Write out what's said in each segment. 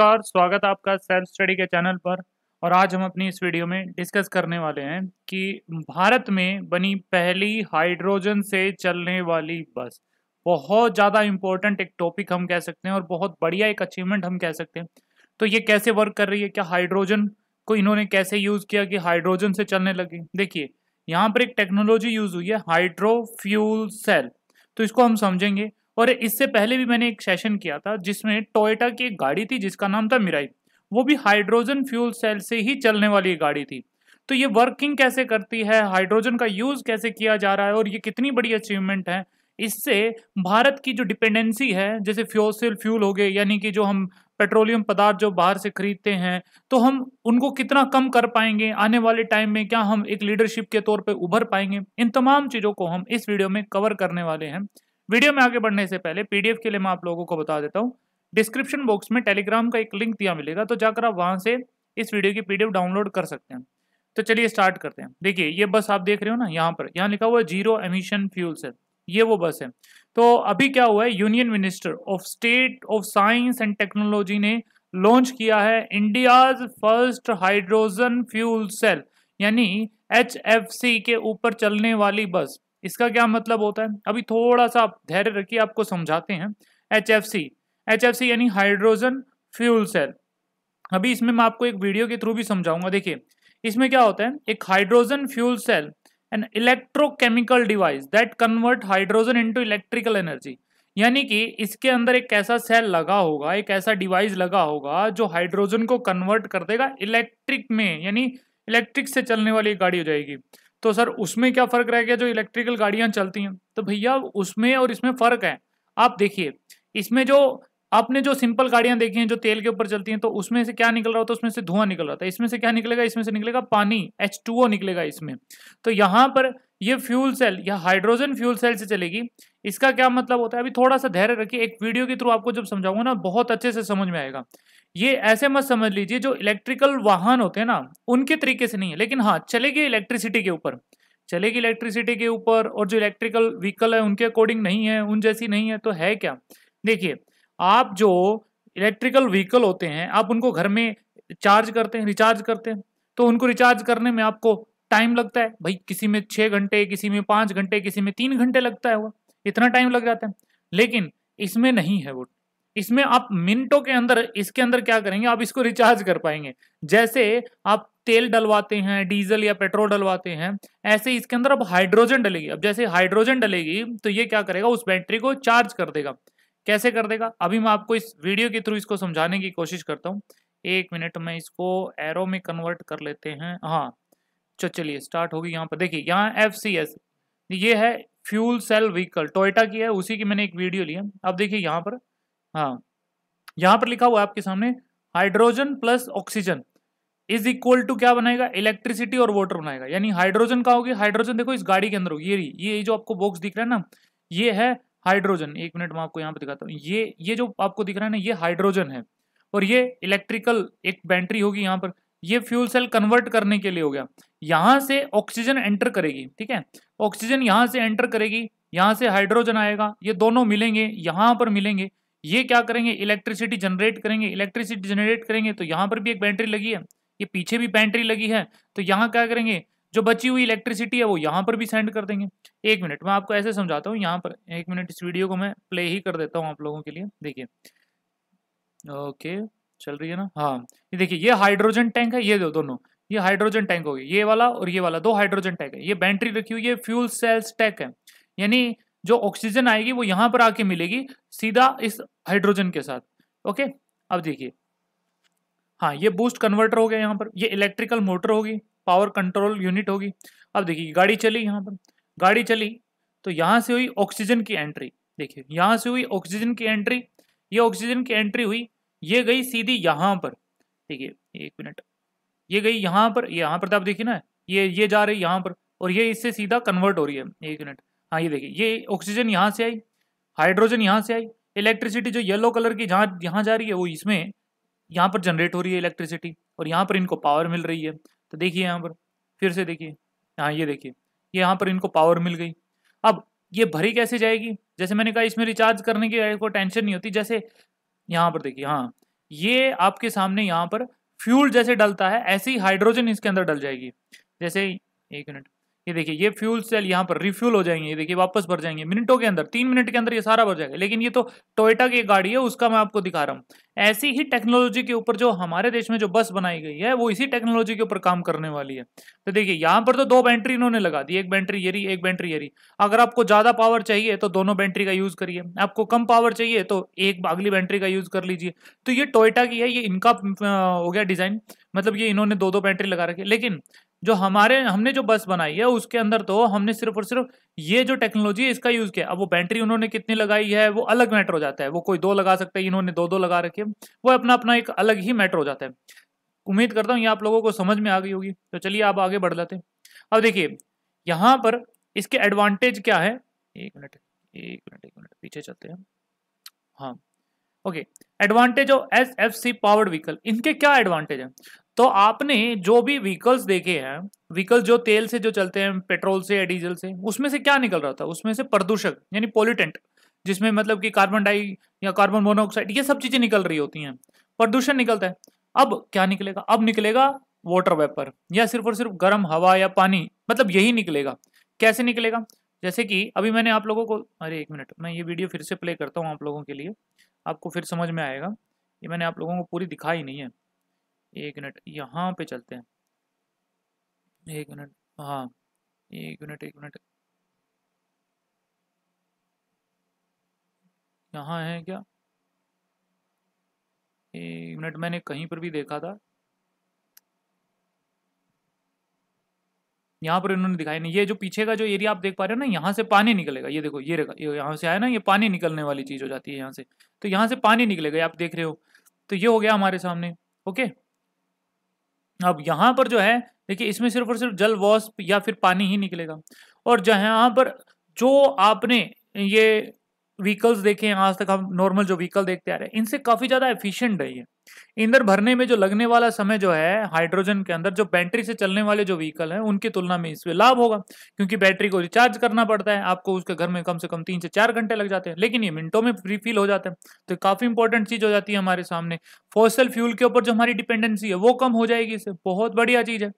नमस्कार स्वागत आपका सेल्फ स्टडी के चैनल पर और आज हम अपनी इस वीडियो में डिस्कस करने वाले हैं कि भारत में बनी पहली हाइड्रोजन से चलने वाली बस बहुत ज़्यादा इम्पोर्टेंट एक टॉपिक हम कह सकते हैं और बहुत बढ़िया एक अचीवमेंट हम कह सकते हैं तो ये कैसे वर्क कर रही है क्या हाइड्रोजन को इन्होंने कैसे यूज़ किया कि हाइड्रोजन से चलने लगे देखिए यहाँ पर एक टेक्नोलॉजी यूज़ हुई है हाइड्रो फ्यूल सेल तो इसको हम समझेंगे और इससे पहले भी मैंने एक सेशन किया था जिसमें टोयटा की एक गाड़ी थी जिसका नाम था मिराई वो भी हाइड्रोजन फ्यूल सेल से ही चलने वाली गाड़ी थी तो ये वर्किंग कैसे करती है हाइड्रोजन का यूज़ कैसे किया जा रहा है और ये कितनी बड़ी अचीवमेंट है इससे भारत की जो डिपेंडेंसी है जैसे फ्योसिल फ्यूल हो गए यानी कि जो हम पेट्रोलियम पदार्थ जो बाहर से खरीदते हैं तो हम उनको कितना कम कर पाएंगे आने वाले टाइम में क्या हम एक लीडरशिप के तौर पे उभर पाएंगे इन तमाम चीज़ों को हम इस वीडियो में कवर करने वाले हैं वीडियो में आगे बढ़ने से पहले पीडीएफ के लिए मैं आप लोगों को बता देता हूँ डिस्क्रिप्शन बॉक्स में टेलीग्राम का एक लिंक दिया मिलेगा तो जाकर आप वहाँ से इस वीडियो की पीडीएफ डाउनलोड कर सकते हैं तो चलिए स्टार्ट करते हैं देखिए ये बस आप देख रहे हो ना यहाँ पर यहाँ लिखा हुआ है जीरो एमिशन फ्यूल सेल ये वो बस है तो अभी क्या हुआ है union minister of state of science and technology ने लॉन्च किया है India's first hydrogen fuel cell यानी एच के ऊपर चलने वाली बस इसका क्या मतलब होता है अभी थोड़ा सा आप धैर्य रखिए आपको समझाते हैं H F C H F C यानी हाइड्रोजन फ्यूल सेल अभी इसमें मैं आपको एक वीडियो के थ्रू भी समझाऊंगा देखिए इसमें क्या होता है एक hydrogen fuel cell an electrochemical device that convert hydrogen into electrical energy यानी कि इसके अंदर एक ऐसा सेल लगा होगा एक ऐसा डिवाइस लगा होगा जो हाइड्रोजन को कन्वर्ट कर देगा इलेक्ट्रिक में यानी इलेक्ट्रिक से चलने वाली गाड़ी हो जाएगी तो सर उसमें क्या फ़र्क रह गया जो इलेक्ट्रिकल गाड़ियाँ चलती हैं तो भैया उसमें और इसमें फ़र्क है आप देखिए इसमें जो आपने जो सिंपल गाड़ियां देखी हैं जो तेल के ऊपर चलती हैं तो उसमें से क्या निकल रहा होता है उसमें से धुआं निकल रहा था इसमें से क्या निकलेगा इसमें से निकलेगा पानी एच निकलेगा इसमें तो यहाँ पर ये फ्यूल सेल या हाइड्रोजन फ्यूल सेल से चलेगी इसका क्या मतलब होता है अभी थोड़ा सा धैर्य रखिए एक वीडियो के थ्रू आपको जब समझाऊंगा ना बहुत अच्छे से समझ में आएगा ये ऐसे मत समझ लीजिए जो इलेक्ट्रिकल वाहन होते हैं ना उनके तरीके से नहीं है लेकिन हाँ चलेगी इलेक्ट्रिसिटी के ऊपर चलेगी इलेक्ट्रिसिटी के ऊपर और जो इलेक्ट्रिकल व्हीकल है उनके अकॉर्डिंग नहीं है उन जैसी नहीं है तो है क्या देखिए आप जो इलेक्ट्रिकल व्हीकल होते हैं आप उनको घर में चार्ज करते हैं रिचार्ज करते हैं तो उनको रिचार्ज करने में आपको टाइम लगता है भाई किसी में छः घंटे किसी में पाँच घंटे किसी में तीन घंटे लगता है वो इतना टाइम लग जाता है लेकिन इसमें नहीं है वो इसमें आप मिनटों के अंदर इसके अंदर क्या करेंगे आप इसको रिचार्ज कर पाएंगे जैसे आप तेल डलवाते हैं डीजल या पेट्रोल डलवाते हैं ऐसे इसके अंदर अब हाइड्रोजन डलेगी अब जैसे हाइड्रोजन डलेगी तो ये क्या करेगा उस बैटरी को चार्ज कर देगा कैसे कर देगा अभी मैं आपको इस वीडियो के थ्रू इसको समझाने की कोशिश करता हूँ एक मिनट में इसको एरो में कन्वर्ट कर लेते हैं हाँ तो चलिए स्टार्ट होगी यहाँ पर देखिए यहाँ एफ सी एस ये है फ्यूल सेल व्हीकल टोयटा की है उसी की मैंने एक वीडियो लिया अब देखिए यहाँ पर हाँ यहां पर लिखा हुआ है आपके सामने hydrogen plus oxygen is equal to क्या बनाएगा इलेक्ट्रिसिटी और वाटर बनाएगा यानी हाइड्रोजन का होगी हाइड्रोजन देखो इस गाड़ी के अंदर होगी ये ये जो आपको बॉक्स दिख रहा है ना ये है हाइड्रोजन एक मिनट मैं आपको यहाँ पर दिखाता हूँ ये ये जो आपको दिख रहा है ना ये हाइड्रोजन है और ये इलेक्ट्रिकल एक बैटरी होगी यहाँ पर ये फ्यूल सेल कन्वर्ट करने के लिए हो गया यहाँ से ऑक्सीजन एंटर करेगी ठीक है ऑक्सीजन यहाँ से एंटर करेगी यहाँ से हाइड्रोजन आएगा ये दोनों मिलेंगे यहाँ पर मिलेंगे ये क्या करेंगे इलेक्ट्रिसिटी जनरेट करेंगे इलेक्ट्रिसिटी जनरेट करेंगे तो यहाँ पर भी एक बैटरी लगी है ये पीछे भी बैटरी लगी है तो यहाँ क्या करेंगे जो बची हुई इलेक्ट्रिसिटी है वो यहाँ पर भी सेंड कर देंगे एक मिनट मैं आपको ऐसे समझाता हूँ यहाँ पर एक मिनट इस वीडियो को मैं प्ले ही कर देता हूँ आप लोगों के लिए देखिए ओके चल रही है ना हाँ ये देखिए ये हाइड्रोजन टैंक है ये दो दोनों ये हाइड्रोजन टैंक होगी ये वाला और ये वाला दो हाइड्रोजन टैंक है ये बैटरी रखी हुई है फ्यूल सेल्स टैंक है यानी जो ऑक्सीजन आएगी वो यहाँ पर आके मिलेगी सीधा इस हाइड्रोजन के साथ ओके अब देखिए हाँ ये बूस्ट कन्वर्टर हो गया यहाँ पर ये इलेक्ट्रिकल मोटर होगी पावर कंट्रोल यूनिट होगी अब देखिए गाड़ी चली यहाँ पर गाड़ी चली तो यहाँ से हुई ऑक्सीजन की एंट्री देखिए यहाँ से हुई ऑक्सीजन की एंट्री ये ऑक्सीजन की एंट्री हुई ये गई सीधी यहाँ पर देखिए एक मिनट ये गई यहाँ पर यहाँ पर तो आप देखिए ना ये ये जा रही यहाँ पर और ये इससे सीधा कन्वर्ट हो रही है एक मिनट हाँ ये देखिए ये ऑक्सीजन यहाँ से आई हाइड्रोजन यहाँ से आई इलेक्ट्रिसिटी जो येलो कलर की जहाँ यहाँ जा रही है वो इसमें यहाँ पर जनरेट हो रही है इलेक्ट्रिसिटी और यहाँ पर इनको पावर मिल रही है तो देखिए यहाँ पर फिर से देखिए हाँ ये देखिए ये यहाँ पर इनको पावर मिल गई अब ये भरी कैसे जाएगी जैसे मैंने कहा इसमें रिचार्ज करने की को टेंशन नहीं होती जैसे यहाँ पर देखिए हाँ ये आपके सामने यहाँ पर फ्यूल जैसे डलता है ऐसे ही हाइड्रोजन इसके अंदर डल जाएगी जैसे एक मिनट ये देखिए ये फ्यूल सेल यहाँ पर रिफ्यूल हो जाएंगे ये देखिए वापस भर जाएंगे मिनटों के अंदर तीन मिनट के अंदर ये सारा भर जाएगा लेकिन ये तो टोयोटा की गाड़ी है उसका मैं आपको दिखा रहा हूँ ऐसी ही टेक्नोलॉजी के ऊपर जो हमारे देश में जो बस बनाई गई है वो इसी टेक्नोलॉजी के ऊपर काम करने वाली है तो देखिए यहाँ पर तो दो बैटरी इन्होंने लगा दी एक बैटरी ये एक बैटरी ये अगर आपको ज़्यादा पावर चाहिए तो दोनों बैटरी का यूज़ करिए आपको कम पावर चाहिए तो एक अगली बैटरी का यूज़ कर लीजिए तो ये टोयटा की है ये इनका हो गया डिज़ाइन मतलब ये इन्होंने दो दो बैटरी लगा रखी लेकिन जो हमारे हमने जो बस बनाई है उसके अंदर तो हमने सिर्फ और सिर्फ ये जो टेक्नोलॉजी है इसका यूज़ किया अब वो बैटरी उन्होंने कितनी लगाई है वो अलग मैटर हो जाता है वो कोई दो लगा सकते हैं इन्होंने दो दो लगा रखे वो अपना अपना एक अलग ही मैटर हो जाता है उम्मीद करता हूँ ये आप लोगों को समझ में आ गई होगी तो चलिए आप आगे बढ़ जाते हैं अब देखिए यहाँ पर इसके एडवांटेज क्या है एक मिनट एक मिनट एक मिनट पीछे चलते हैं हाँ okay advantage of S F C powered vehicle इनके क्या एडवांटेज है तो आपने जो भी व्हीकल्स देखे हैं व्हीकल जो तेल से जो चलते हैं पेट्रोल से या डीजल से उसमें से क्या निकल रहा था उसमें से प्रदूषक यानी पोल्यूटेंट जिसमें मतलब कि कार्बन डाई या कार्बन मोनोऑक्साइड ये सब चीजें निकल रही होती हैं प्रदूषण निकलता है अब क्या निकलेगा अब निकलेगा वाटर वेपर या सिर्फ और सिर्फ गर्म हवा या पानी मतलब यही निकलेगा कैसे निकलेगा जैसे कि अभी मैंने आप लोगों को अरे एक मिनट मैं ये वीडियो फिर से प्ले करता हूँ आप लोगों के लिए आपको फिर समझ में आएगा ये मैंने आप लोगों को पूरी दिखाई नहीं है एक मिनट यहाँ पे चलते हैं एक मिनट हाँ एक मिनट एक मिनट यहाँ है क्या एक मिनट मैंने कहीं पर भी देखा था यहाँ पर इन्होंने दिखाया नहीं ये जो पीछे का जो एरिया आप देख पा रहे हो ना यहाँ से पानी निकलेगा ये देखो ये यहाँ से आया ना ये पानी निकलने वाली चीज़ हो जाती है यहाँ से तो यहाँ से पानी निकलेगा आप देख रहे हो तो ये हो गया हमारे सामने ओके अब यहाँ पर जो है देखिए इसमें सिर्फ और सिर्फ जल वॉश या फिर पानी ही निकलेगा और जहाँ पर जो आपने ये व्हीकल्स देखे हैं आज तक हम नॉर्मल जो व्हीकल देखते आ रहे हैं इनसे काफ़ी ज़्यादा एफिशिएंट है ये ईंधन भरने में जो लगने वाला समय जो है हाइड्रोजन के अंदर जो बैटरी से चलने वाले जो व्हीकल हैं उनकी तुलना में इसमें लाभ होगा क्योंकि बैटरी को रिचार्ज करना पड़ता है आपको उसके घर में कम से कम तीन से चार घंटे लग जाते हैं लेकिन ये मिनटों में रिफिल हो जाते हैं तो काफ़ी इंपॉर्टेंट चीज़ हो जाती है हमारे सामने फोसल फ्यूल के ऊपर जो हमारी डिपेंडेंसी है वो कम हो जाएगी इससे बहुत बढ़िया चीज़ है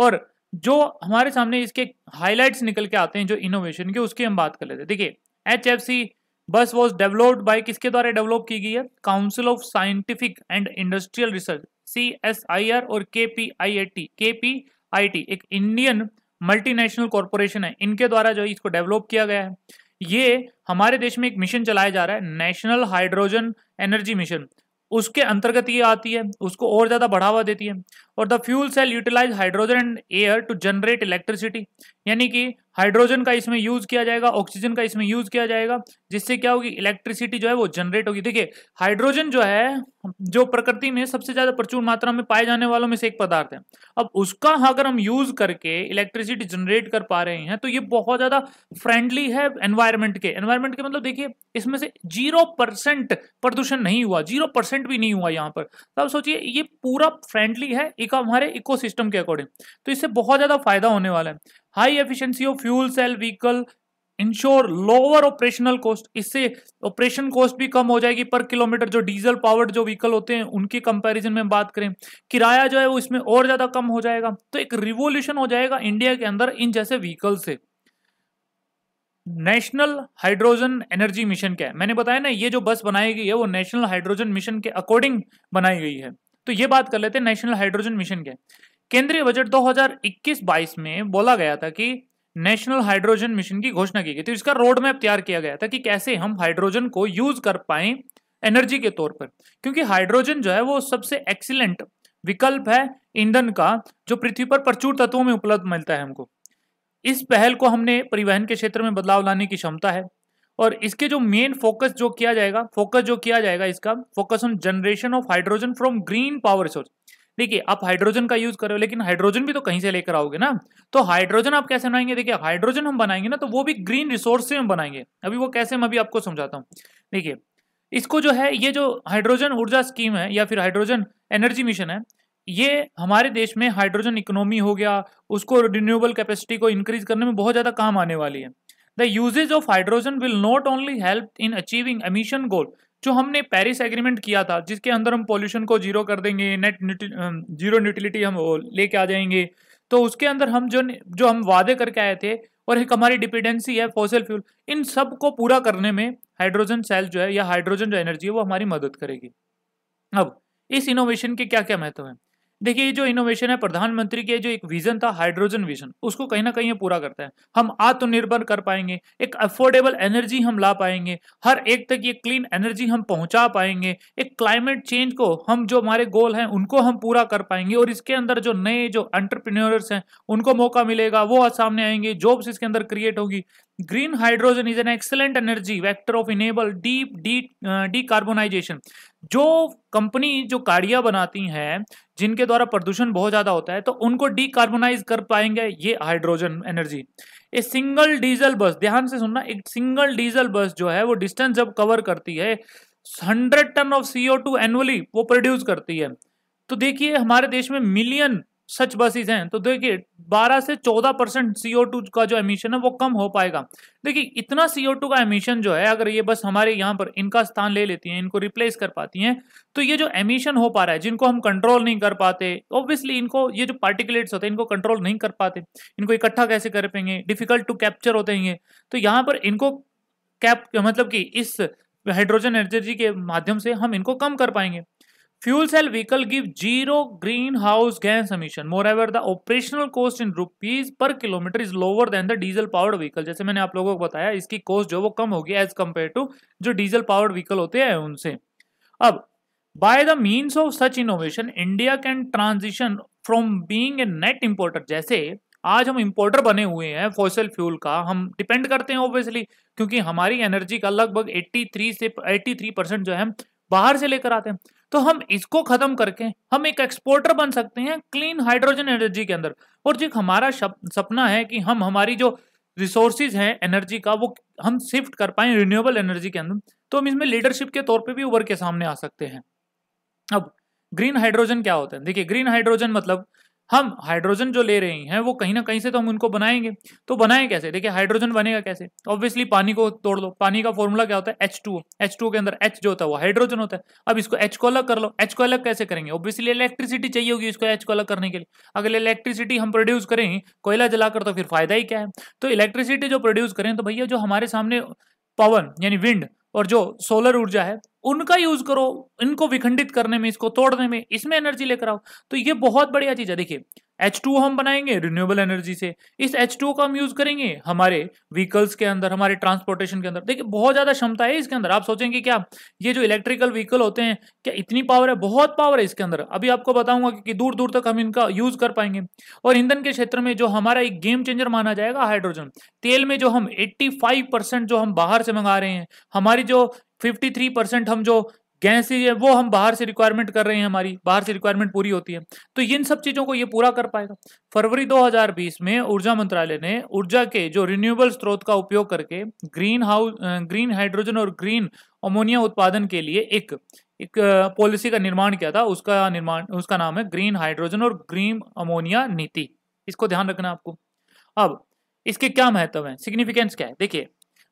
और जो हमारे सामने इसके हाईलाइट्स निकल के आते हैं जो इनोवेशन के उसकी हम बात कर लेते हैं देखिए एच एफ सी बस वॉज डेवलप्ड बाई किसके द्वारा डेवलप की गई है council of scientific and industrial research C S I R और K P I I T K P I T एक इंडियन मल्टीनेशनल कॉरपोरेशन है इनके द्वारा जो इसको डेवलप किया गया है ये हमारे देश में एक मिशन चलाया जा रहा है नेशनल हाइड्रोजन एनर्जी मिशन उसके अंतर्गत ये आती है उसको और ज़्यादा बढ़ावा देती है और the fuel cell utilize hydrogen and air to generate electricity यानी कि हाइड्रोजन का इसमें यूज किया जाएगा ऑक्सीजन का इसमें यूज किया जाएगा जिससे क्या होगी इलेक्ट्रिसिटी जो है वो जनरेट होगी देखिए हाइड्रोजन जो है जो प्रकृति में सबसे ज्यादा प्रचुर मात्रा में पाए जाने वालों में से एक पदार्थ है अब उसका अगर हम यूज करके इलेक्ट्रिसिटी जनरेट कर पा रहे हैं तो ये बहुत ज्यादा फ्रेंडली है एनवायरमेंट के एनवायरमेंट के मतलब देखिए इसमें से जीरो परसेंट प्रदूषण नहीं हुआ जीरो परसेंट भी नहीं हुआ यहाँ पर तो आप सोचिए ये पूरा फ्रेंडली है एक हमारे इको के अकॉर्डिंग तो इससे बहुत ज्यादा फायदा होने वाला है high efficiency of fuel cell vehicle ensure lower operational cost इससे ऑपरेशन कॉस्ट भी कम हो जाएगी पर किलोमीटर जो डीजल पावर्ड जो व्हीकल होते हैं उनके कंपैरिजन में बात करें किराया जो है वो इसमें और ज़्यादा कम हो जाएगा तो एक रिवोल्यूशन हो जाएगा इंडिया के अंदर इन जैसे व्हीकल से नेशनल हाइड्रोजन एनर्जी मिशन क्या है मैंने बताया ना ये जो बस बनाई गई है वो नेशनल हाइड्रोजन मिशन के अकॉर्डिंग बनाई गई है तो ये बात कर लेते हैं नेशनल हाइड्रोजन मिशन क्या है केंद्रीय बजट 2021-22 में बोला गया था कि नेशनल हाइड्रोजन मिशन की घोषणा की गई थी तो इसका रोड मैप तैयार किया गया था कि कैसे हम हाइड्रोजन को यूज कर पाए एनर्जी के तौर पर क्योंकि हाइड्रोजन जो है वो सबसे एक्सीलेंट विकल्प है ईंधन का जो पृथ्वी पर प्रचुर तत्वों में उपलब्ध मिलता है हमको इस पहल को हमने परिवहन के क्षेत्र में बदलाव लाने की क्षमता है और इसके जो मेन फोकस जो किया जाएगा फोकस जो किया जाएगा इसका focus on generation of hydrogen from green power source देखिए आप हाइड्रोजन का यूज कर रहे हो लेकिन हाइड्रोजन भी तो कहीं से लेकर आओगे ना तो हाइड्रोजन आप कैसे बनाएंगे देखिए हाइड्रोजन हम बनाएंगे ना तो वो भी ग्रीन रिसोर्स से हम बनाएंगे अभी वो कैसे मैं अभी आपको समझाता हूँ देखिए इसको जो है ये जो हाइड्रोजन ऊर्जा स्कीम है या फिर हाइड्रोजन एनर्जी मिशन है ये हमारे देश में हाइड्रोजन इकोनॉमी हो गया उसको रिन्यूएबल कैपेसिटी को इंक्रीज करने में बहुत ज़्यादा काम आने वाली है the usages of hydrogen will not only help in achieving emission goal जो हमने पेरिस एग्रीमेंट किया था जिसके अंदर हम पोल्यूशन को जीरो कर देंगे नेट जीरो न्यूटिलिटी हम लेके आ जाएंगे तो उसके अंदर हम जो जो हम वादे करके आए थे और एक हमारी डिपेंडेंसी है फॉसिल फ्यूल इन सब को पूरा करने में हाइड्रोजन सेल जो है या हाइड्रोजन जो एनर्जी है वो हमारी मदद करेगी अब इस इनोवेशन के क्या क्या महत्व है देखिए ये जो इनोवेशन है प्रधानमंत्री के जो एक विजन था हाइड्रोजन विजन उसको कहीं ना कहीं पूरा करता है हम आत्मनिर्भर कर पाएंगे एक अफोर्डेबल एनर्जी हम ला पाएंगे हर एक तक ये क्लीन एनर्जी हम पहुंचा पाएंगे एक क्लाइमेट चेंज को हम जो हमारे गोल हैं उनको हम पूरा कर पाएंगे और इसके अंदर जो नए जो एंटरप्रेन्योर्स हैं उनको मौका मिलेगा वो सामने आएंगे जॉब्स इसके अंदर क्रिएट होगी Green hydrogen is an excellent energy vector of enable deep uh, decarbonization. Uh, जो कंपनी जो गाड़ियां बनाती हैं जिनके द्वारा प्रदूषण बहुत ज़्यादा होता है तो उनको डिकार्बोनाइज कर पाएंगे ये hydrogen energy a single diesel bus ध्यान से सुनना एक सिंगल डीजल बस जो है वो डिस्टेंस जब कवर करती है hundred ton of CO two annually वो प्रोड्यूस करती है तो देखिए हमारे देश में मिलियन सच बसेस हैं तो देखिए 12 से 14 परसेंट सीओ का जो एमिशन है वो कम हो पाएगा देखिए इतना सीओ का एमिशन जो है अगर ये बस हमारे यहाँ पर इनका स्थान ले लेती हैं इनको रिप्लेस कर पाती हैं तो ये जो एमिशन हो पा रहा है जिनको हम कंट्रोल नहीं कर पाते ऑब्वियसली इनको ये जो पार्टिकुलेट्स होते हैं इनको कंट्रोल नहीं कर पाते इनको इकट्ठा कैसे कर पाएंगे डिफिकल्ट टू कैप्चर होते हैं ये तो यहाँ पर इनको कैप मतलब कि इस हाइड्रोजन एनर्जी के माध्यम से हम इनको कम कर पाएंगे Fuel cell vehicle give zero greenhouse gas emission. Moreover, the operational cost in rupees per kilometer is lower than the diesel powered vehicle. जैसे मैंने आप लोगों को बताया इसकी कॉस्ट जो वो कम होगी एज कम्पेयर टू जो डीजल पावर्ड व्हीकल होते हैं उनसे अब by the means of such innovation India can transition from being a net importer जैसे आज हम इम्पोर्टर बने हुए हैं फॉसल फ्यूल का हम डिपेंड करते हैं ऑब्वियसली क्योंकि हमारी एनर्जी का लगभग 83 से 83 परसेंट जो है बाहर से लेकर आते हैं तो हम इसको खत्म करके हम एक एक्सपोर्टर बन सकते हैं क्लीन हाइड्रोजन एनर्जी के अंदर और जो हमारा सपना है कि हम हमारी जो रिसोर्सिस हैं एनर्जी का वो हम शिफ्ट कर पाए रिन्यूएबल एनर्जी के अंदर तो हम इसमें लीडरशिप के तौर पे भी उभर के सामने आ सकते हैं अब ग्रीन हाइड्रोजन क्या होता है देखिए ग्रीन हाइड्रोजन मतलब हम हाइड्रोजन जो ले रहे हैं वो कहीं ना कहीं से तो हम उनको बनाएंगे तो बनाएं कैसे देखिए हाइड्रोजन बनेगा कैसे ऑब्वियसली पानी को तोड़ लो पानी का फॉर्मूला क्या होता है एच टू एच टू के अंदर एच जो होता है वो हाइड्रोजन होता है अब इसको एच को अलग कर लो एच को अलग कैसे करेंगे ऑब्वियसली इलेक्ट्रिसिटी चाहिए होगी इसको एच को अलग करने के लिए अगर इलेक्ट्रिसिटी हम प्रोड्यूस करें कोयला जलाकर तो फिर फायदा ही क्या है तो इलेक्ट्रिसिटी जो प्रोड्यूस करें तो भैया जो हमारे सामने पवन यानी विंड और जो सोलर ऊर्जा है उनका यूज करो इनको विखंडित करने में इसको तोड़ने में इसमें एनर्जी लेकर आओ तो ये बहुत बढ़िया चीज है देखिए एच टू हम बनाएंगे रिन्यूएबल एनर्जी से इस एच टू का हम यूज करेंगे हमारे व्हीकल्स के अंदर हमारे ट्रांसपोर्टेशन के अंदर देखिए बहुत ज्यादा क्षमता है इसके अंदर आप सोचेंगे क्या ये जो इलेक्ट्रिकल व्हीकल होते हैं क्या इतनी पावर है बहुत पावर है इसके अंदर अभी आपको बताऊंगा कि दूर दूर तक हम इनका यूज कर पाएंगे और ईंधन के क्षेत्र में जो हमारा एक गेम चेंजर माना जाएगा हाइड्रोजन तेल में जो हम फाइव परसेंट जो हम बाहर से मंगा रहे हैं हमारी जो 53 परसेंट हम जो कैसे है वो हम बाहर से रिक्वायरमेंट कर रहे हैं हमारी बाहर से रिक्वायरमेंट पूरी होती है तो इन सब चीज़ों को ये पूरा कर पाएगा फरवरी 2020 में ऊर्जा मंत्रालय ने ऊर्जा के जो रिन्यूएबल स्रोत का उपयोग करके ग्रीन हाउस ग्रीन हाइड्रोजन और ग्रीन अमोनिया उत्पादन के लिए एक एक पॉलिसी का निर्माण किया था उसका निर्माण उसका नाम है ग्रीन हाइड्रोजन और ग्रीन अमोनिया नीति इसको ध्यान रखना आपको अब इसके क्या महत्व है सिग्निफिकेंस क्या है देखिए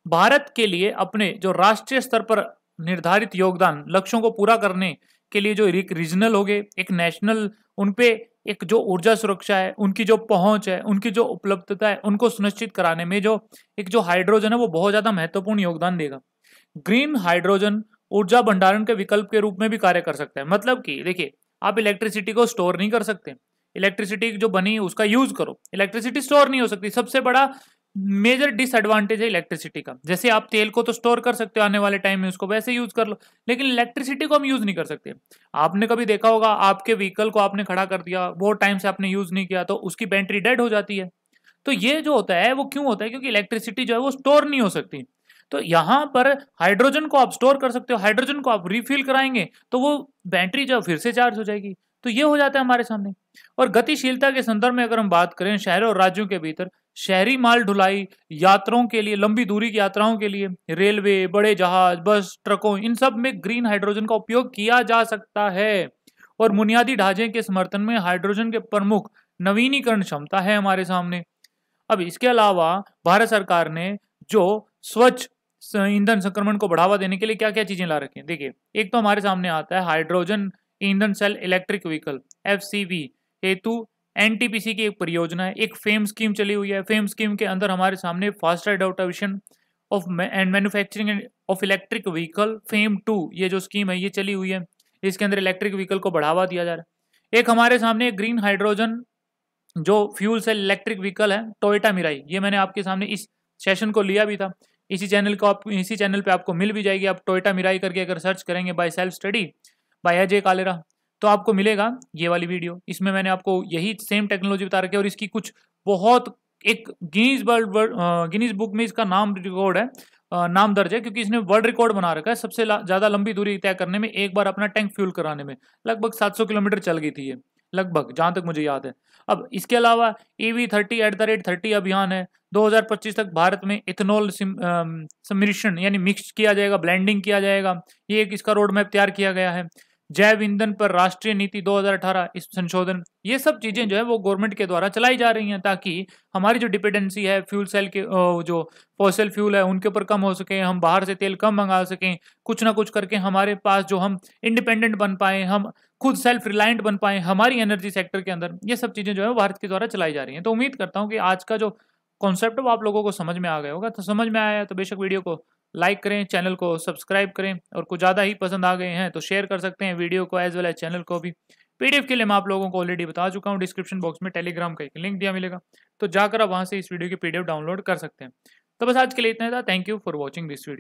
भारत के लिए अपने जो राष्ट्रीय स्तर पर निर्धारित योगदान लक्ष्यों को पूरा करने के लिए जो एक रीजनल हो गए एक नेशनल उनपे एक जो ऊर्जा सुरक्षा है उनकी जो पहुंच है उनकी जो उपलब्धता है उनको सुनिश्चित कराने में जो एक जो हाइड्रोजन है वो बहुत ज़्यादा महत्वपूर्ण योगदान देगा ग्रीन हाइड्रोजन ऊर्जा भंडारण के विकल्प के रूप में भी कार्य कर सकता है मतलब कि देखिए आप इलेक्ट्रिसिटी को स्टोर नहीं कर सकते इलेक्ट्रिसिटी जो बनी उसका यूज करो इलेक्ट्रिसिटी स्टोर नहीं हो सकती सबसे बड़ा मेजर डिसएडवांटेज है इलेक्ट्रिसिटी का जैसे आप तेल को तो स्टोर कर सकते हो आने वाले टाइम में उसको वैसे यूज कर लो लेकिन इलेक्ट्रिसिटी को हम यूज नहीं कर सकते आपने कभी देखा होगा आपके व्हीकल को आपने खड़ा कर दिया वो टाइम से आपने यूज नहीं किया तो उसकी बैटरी डेड हो जाती है तो ये जो होता है वो क्यों होता है क्योंकि इलेक्ट्रिसिटी जो है वो स्टोर नहीं हो सकती तो यहाँ पर हाइड्रोजन को आप स्टोर कर सकते हो हाइड्रोजन को आप रिफिल कराएंगे तो वो बैटरी जो फिर से चार्ज हो जाएगी तो ये हो जाता है हमारे सामने और गतिशीलता के संदर्भ में अगर हम बात करें शहरों और राज्यों के भीतर शहरी माल ढुलाई यात्राओं के लिए लंबी दूरी की यात्राओं के लिए रेलवे बड़े जहाज बस ट्रकों इन सब में ग्रीन हाइड्रोजन का उपयोग किया जा सकता है और बुनियादी ढांचे के समर्थन में हाइड्रोजन के प्रमुख नवीनीकरण क्षमता है हमारे सामने अब इसके अलावा भारत सरकार ने जो स्वच्छ ईंधन संक्रमण को बढ़ावा देने के लिए क्या क्या चीजें ला रखी हैं देखिए एक तो हमारे सामने आता है हाइड्रोजन ईंधन सेल इलेक्ट्रिक व्हीकल एफ हेतु एन की एक परियोजना है एक फेम स्कीम चली हुई है फेम स्कीम के अंदर हमारे सामने faster adoption of and manufacturing of electric vehicle FAME two ये जो स्कीम है ये चली हुई है इसके अंदर इलेक्ट्रिक व्हीकल को बढ़ावा दिया जा रहा है एक हमारे सामने ग्रीन हाइड्रोजन जो फ्यूल सेल इलेक्ट्रिक व्हीकल है टोयटा मिराई ये मैंने आपके सामने इस सेशन को लिया भी था इसी चैनल को आप इसी चैनल पे आपको मिल भी जाएगी आप टोयटा मिराई करके अगर सर्च करेंगे by self study by Ajay Kalera तो आपको मिलेगा ये वाली वीडियो इसमें मैंने आपको यही सेम टेक्नोलॉजी बता रखी है और इसकी कुछ बहुत एक गिनीज वर्ल्ड गिनीज बुक में इसका नाम रिकॉर्ड है नाम दर्ज है क्योंकि इसने वर्ल्ड रिकॉर्ड बना रखा है सबसे ज़्यादा लंबी दूरी तय करने में एक बार अपना टैंक फ्यूल कराने में लगभग 700 किलोमीटर चल गई थी ये लगभग जहाँ तक मुझे याद है अब इसके अलावा A V thirty at the rate thirty अभियान है 2025 तक भारत में इथेनॉल सम्मिश्रण यानी मिक्स किया जाएगा ब्लेंडिंग किया जाएगा ये एक इसका रोड मैप तैयार किया गया है जैव ईंधन पर राष्ट्रीय नीति 2018 इस संशोधन ये सब चीज़ें जो है वो गवर्नमेंट के द्वारा चलाई जा रही हैं ताकि हमारी जो डिपेंडेंसी है फ्यूल सेल के जो फॉसिल फ्यूल है उनके ऊपर कम हो सके हम बाहर से तेल कम मंगा सकें कुछ ना कुछ करके हमारे पास जो हम इंडिपेंडेंट बन पाए हम खुद सेल्फ रिलायंट बन पाए हमारी एनर्जी सेक्टर के अंदर ये सब चीज़ें जो है भारत के द्वारा चलाई जा रही हैं तो उम्मीद करता हूँ कि आज का जो कॉन्सेप्ट वो आप लोगों को समझ में आ गया होगा तो समझ में आया तो बेशक वीडियो को लाइक करें चैनल को सब्सक्राइब करें और कुछ ज़्यादा ही पसंद आ गए हैं तो शेयर कर सकते हैं वीडियो को एज वेल एज चैनल को भी पीडीएफ के लिए मैं आप लोगों को ऑलरेडी बता चुका हूँ डिस्क्रिप्शन बॉक्स में टेलीग्राम का एक लिंक दिया मिलेगा तो जाकर आप वहाँ से इस वीडियो की पीडीएफ डाउनलोड कर सकते हैं तो बस आज के लिए इतना था thank you for watching this video